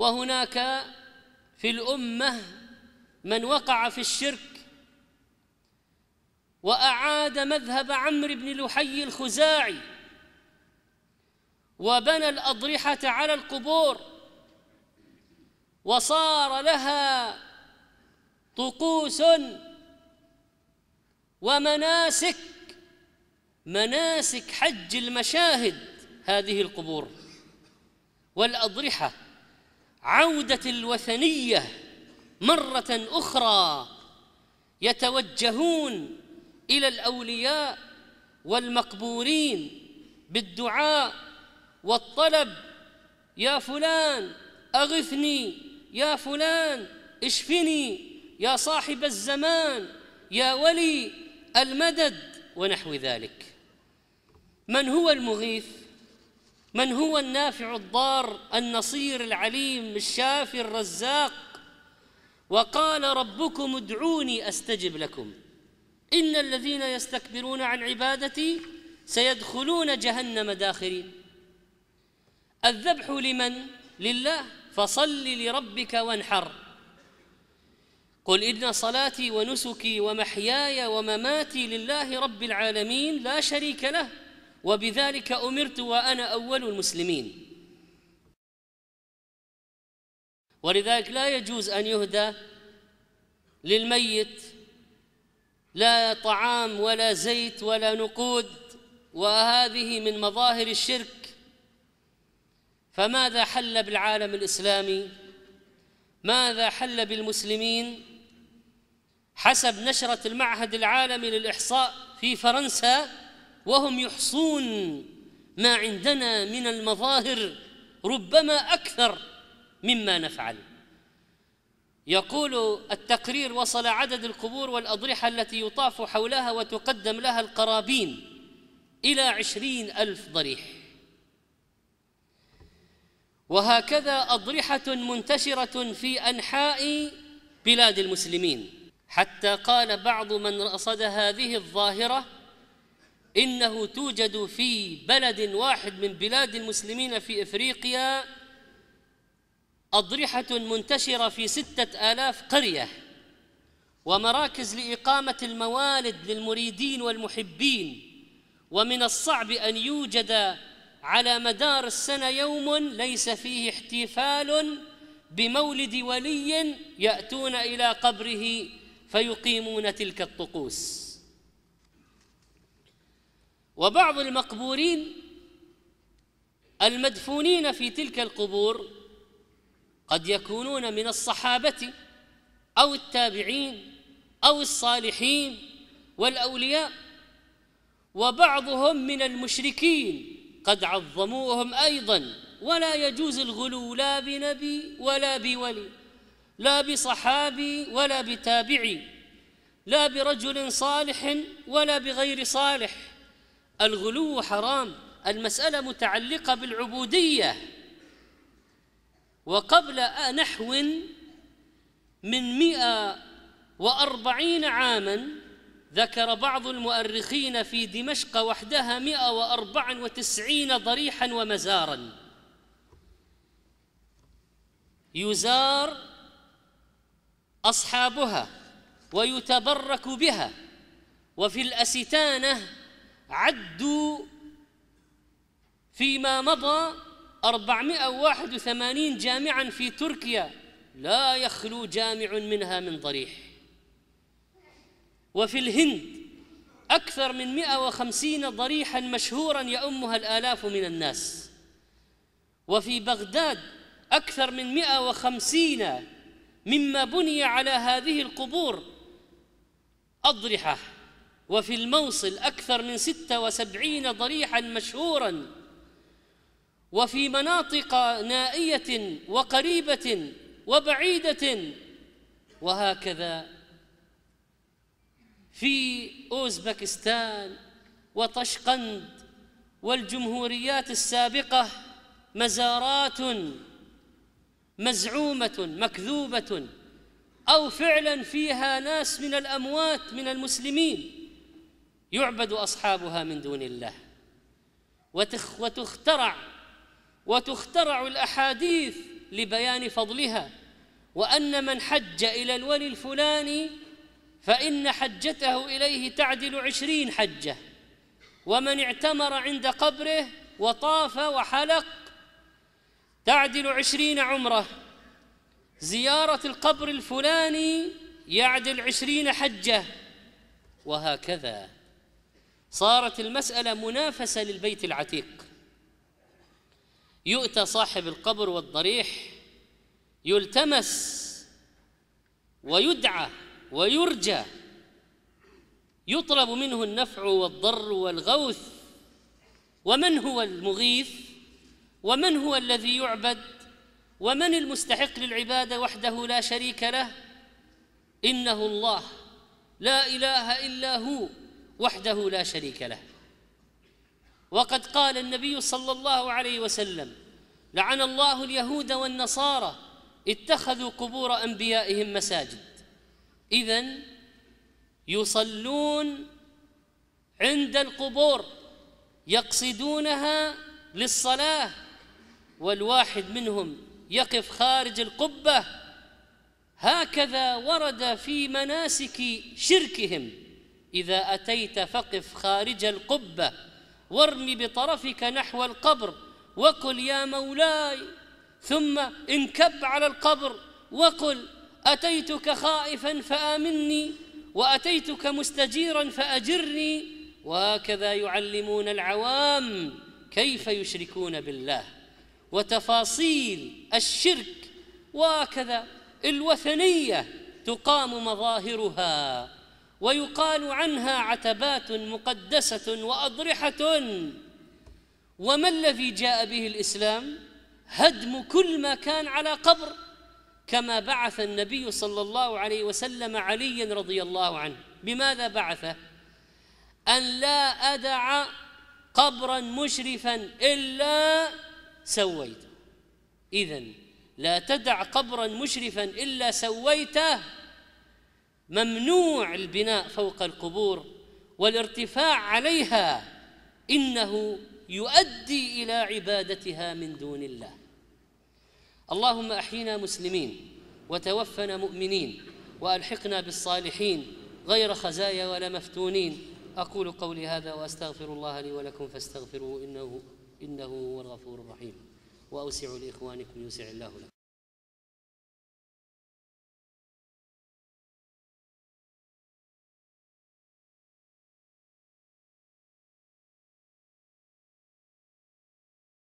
وهناك في الامه من وقع في الشرك واعاد مذهب عمرو بن لحي الخزاعي وبنى الاضرحه على القبور وصار لها طقوس ومناسك مناسك حج المشاهد هذه القبور والاضرحه عودة الوثنية مرة أخرى يتوجهون إلى الأولياء والمقبورين بالدعاء والطلب يا فلان أغثني يا فلان اشفني يا صاحب الزمان يا ولي المدد ونحو ذلك من هو المغيث من هو النافع الضار النصير العليم الشافي الرزاق وقال ربكم ادعوني استجب لكم ان الذين يستكبرون عن عبادتي سيدخلون جهنم داخرين الذبح لمن لله فصل لربك وانحر قل ان صلاتي ونسكي ومحياي ومماتي لله رب العالمين لا شريك له وبذلك أمرت وأنا أول المسلمين ولذلك لا يجوز أن يهدى للميت لا طعام ولا زيت ولا نقود وهذه من مظاهر الشرك فماذا حل بالعالم الإسلامي ماذا حل بالمسلمين حسب نشرة المعهد العالمي للإحصاء في فرنسا وهم يحصون ما عندنا من المظاهر ربما اكثر مما نفعل يقول التقرير وصل عدد القبور والأضرحة التي يطاف حولها وتقدم لها القرابين إلى عشرين ألف ضريح وهكذا أضرحة منتشرة في أنحاء بلاد المسلمين حتى قال بعض من رصد هذه الظاهرة إنه توجد في بلد واحد من بلاد المسلمين في إفريقيا أضرحة منتشرة في ستة آلاف قرية ومراكز لإقامة الموالد للمريدين والمحبين ومن الصعب أن يوجد على مدار السنة يوم ليس فيه احتفال بمولد ولي يأتون إلى قبره فيقيمون تلك الطقوس وبعض المقبورين المدفونين في تلك القبور قد يكونون من الصحابه او التابعين او الصالحين والاولياء وبعضهم من المشركين قد عظموهم ايضا ولا يجوز الغلو لا بنبي ولا بولي لا بصحابي ولا بتابعي لا برجل صالح ولا بغير صالح الغلو حرام المسألة متعلقة بالعبودية وقبل نحو من مئة وأربعين عاما ذكر بعض المؤرخين في دمشق وحدها مئة وأربع وتسعين ضريحا ومزارا يزار أصحابها ويتبرك بها وفي الأستانة عدوا فيما مضى 481 جامعا في تركيا لا يخلو جامع منها من ضريح وفي الهند أكثر من 150 ضريحا مشهورا يأمها الآلاف من الناس وفي بغداد أكثر من 150 مما بني على هذه القبور أضرحة وفي الموصل أكثر من ستة وسبعين ضريحا مشهورا وفي مناطق نائية وقريبة وبعيدة وهكذا في أوزبكستان وطشقند والجمهوريات السابقة مزارات مزعومة مكذوبة أو فعلا فيها ناس من الأموات من المسلمين يعبد اصحابها من دون الله وتخ وتخترع وتخترع الاحاديث لبيان فضلها وان من حج الى الولي الفلاني فان حجته اليه تعدل عشرين حجه ومن اعتمر عند قبره وطاف وحلق تعدل عشرين عمره زياره القبر الفلاني يعدل عشرين حجه وهكذا صارت المسألة منافسة للبيت العتيق يؤتى صاحب القبر والضريح يلتمس ويدعى ويرجى يطلب منه النفع والضر والغوث ومن هو المغيث ومن هو الذي يعبد ومن المستحق للعباده وحده لا شريك له انه الله لا اله الا هو وحده لا شريك له وقد قال النبي صلى الله عليه وسلم لعن الله اليهود والنصارى اتخذوا قبور انبيائهم مساجد اذا يصلون عند القبور يقصدونها للصلاه والواحد منهم يقف خارج القبه هكذا ورد في مناسك شركهم إذا أتيت فقف خارج القبة وارم بطرفك نحو القبر وقل يا مولاي ثم انكب على القبر وقل أتيتك خائفا فآمني وأتيتك مستجيرا فأجرني وهكذا يعلمون العوام كيف يشركون بالله وتفاصيل الشرك وهكذا الوثنية تقام مظاهرها ويقال عنها عتبات مقدسة وأضرحة وما الذي جاء به الإسلام هدم كل ما كان على قبر كما بعث النبي صلى الله عليه وسلم عليا رضي الله عنه بماذا بعثه أن لا أدع قبرا مشرفا إلا سويته إذا لا تدع قبرا مشرفا إلا سويته ممنوع البناء فوق القبور والارتفاع عليها انه يؤدي الى عبادتها من دون الله اللهم احينا مسلمين وتوفنا مؤمنين والحقنا بالصالحين غير خزايا ولا مفتونين اقول قولي هذا واستغفر الله لي ولكم فاستغفروه انه انه هو الغفور الرحيم واوسعوا لاخوانكم يوسع الله لكم